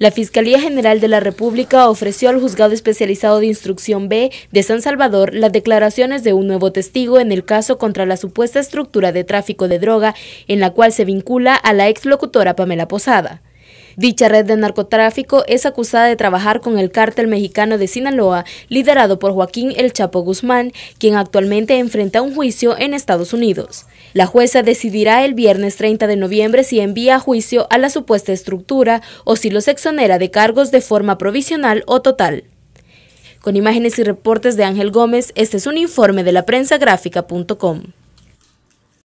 La Fiscalía General de la República ofreció al Juzgado Especializado de Instrucción B de San Salvador las declaraciones de un nuevo testigo en el caso contra la supuesta estructura de tráfico de droga en la cual se vincula a la exlocutora Pamela Posada. Dicha red de narcotráfico es acusada de trabajar con el cártel mexicano de Sinaloa, liderado por Joaquín El Chapo Guzmán, quien actualmente enfrenta un juicio en Estados Unidos. La jueza decidirá el viernes 30 de noviembre si envía a juicio a la supuesta estructura o si los exonera de cargos de forma provisional o total. Con imágenes y reportes de Ángel Gómez, este es un informe de la prensa